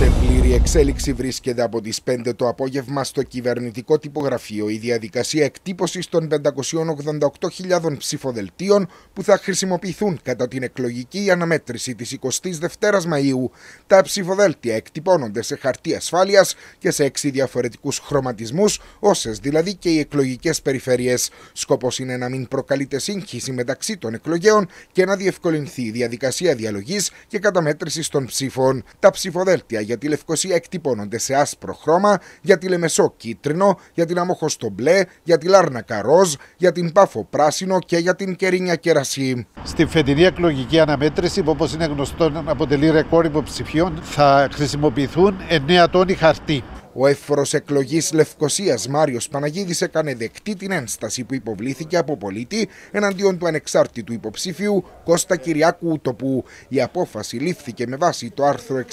Σε πλήρη εξέλιξη βρίσκεται από τις 5 το απόγευμα στο κυβερνητικό τυπογραφείο η διαδικασία εκτύπωσης των 588.000 ψηφοδελτίων που θα χρησιμοποιηθούν κατά την εκλογική αναμέτρηση της 22ης Μαΐου. Τα ψηφοδέλτια εκτυπώνονται σε χαρτί ασφάλειας και σε 6 διαφορετικούς χρωματισμούς, όσες δηλαδή και οι εκλογικές περιφέρειες. Σκοπός είναι να μην προκαλείται σύγχυση μεταξύ των εκλογέων και να διευκολυνθεί η διαδικασία διαλογής και καταμέτρησης των ψήφων. Τα ψηφοδέλτια για τη Λευκοσία εκτυπώνονται σε άσπρο χρώμα, για τη Λεμεσό κίτρινο, για την Αμόχωστο μπλε, για τη λάρνα ροζ, για την Πάφο πράσινο και για την Κερίνια κερασί. Στη φετινή εκλογική αναμέτρηση, που όπως είναι γνωστό αποτελεί ρεκόρ υποψηφιών, θα χρησιμοποιηθούν 9 τόνοι χαρτί. Ο εύφορο εκλογής Λευκοσίας Μάριος Παναγίδης έκανε δεκτή την ένσταση που υποβλήθηκε από πολίτη εναντίον του ανεξάρτητου υποψήφιου Κώστα Κυριάκου Ουτοπού. Η απόφαση λήφθηκε με βάση το άρθρο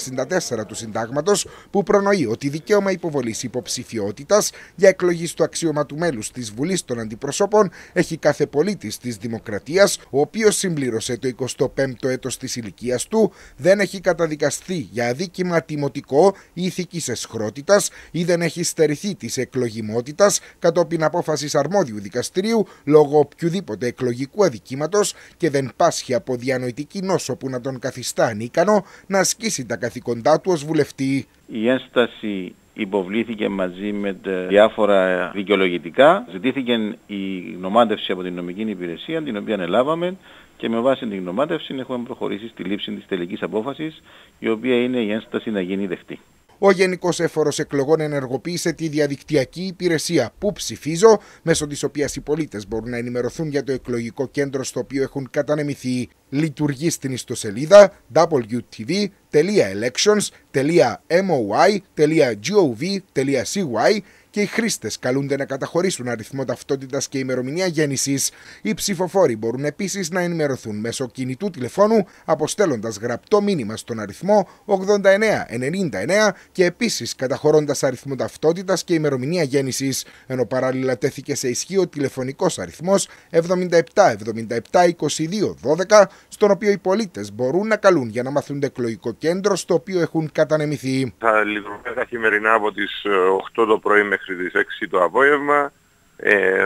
64 του Συντάγματος που προνοεί ότι δικαίωμα υποβολής υποψηφιότητας για εκλογή στο αξίωμα του μέλους της Βουλής των Αντιπροσώπων έχει κάθε πολίτης της Δημοκρατίας, ο οποίος συμπλήρωσε το 25ο έτος της ηλικίας του, δεν έχει καταδικαστεί για αδίκημα τιμωτικό ή ηθικής εσχρότητας ή δεν έχει στερηθεί της εκλογιμότητας κατόπιν απόφασης αρμόδιου δικαστηρίου λόγω οποιοδήποτε εκλογικού αδικήματος και δεν πάσχει από διανοητική νόσο που να τον καθιστά ανίκανο να ασκήσει τα καθήκοντά του ως βουλευτή. Η ένσταση υποβλήθηκε μαζί με διάφορα δικαιολογητικά. Ζητήθηκε η γνωμάτευση από την νομική υπηρεσία, την οποία ανελάβαμε και με βάση την γνωμάτευση έχουμε προχωρήσει στη λήψη της τελικής απόφασης, η οποία είναι η ένσταση να γίνει δεχτή. Ο Γενικός Έφορος Εκλογών ενεργοποίησε τη διαδικτυακή υπηρεσία Πού ψηφίζω, μέσω της οποίας οι πολίτες μπορούν να ενημερωθούν για το εκλογικό κέντρο στο οποίο έχουν κατανεμηθεί. Λειτουργεί στην ιστοσελίδα www.elections.moy.gov.cy και οι χρήστες καλούνται να καταχωρήσουν αριθμό ταυτότητας και ημερομηνία γέννησης. Οι ψηφοφόροι μπορούν επίσης να ενημερωθούν μέσω κινητού τηλεφώνου αποστέλλοντας γραπτό μήνυμα στον αριθμό 8999 και επίσης καταχωρώντας αριθμό ταυτότητας και ημερομηνία γέννησης, ενώ παράλληλα τέθηκε σε ισχύ ο τηλεφωνικός αριθμός 77772212, στον οποίο οι πολίτες μπορούν να καλούν για να μαθούν εκλογικό κέντρο στο οποίο έχουν κατανεμηθεί. Θα λειτουργούν καθημερινά από τις 8 ε, το πρωί μέχρι τις 6 το απόγευμα, ε,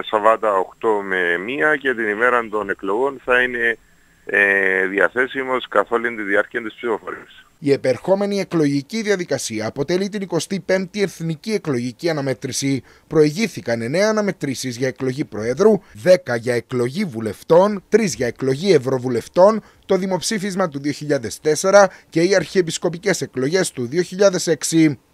με 1 και την ημέρα των εκλογών θα είναι ε, διαθέσιμος τη διάρκεια Η επερχόμενη εκλογική διαδικασία αποτελεί την 25η Εθνική Εκλογική Αναμέτρηση. Προηγήθηκαν 9 αναμετρήσεις για εκλογή Προέδρου, 10 για εκλογή Βουλευτών, 3 για εκλογή Ευρωβουλευτών, το δημοψήφισμα του 2004 και οι αρχιεπισκοπικές εκλογές του 2006.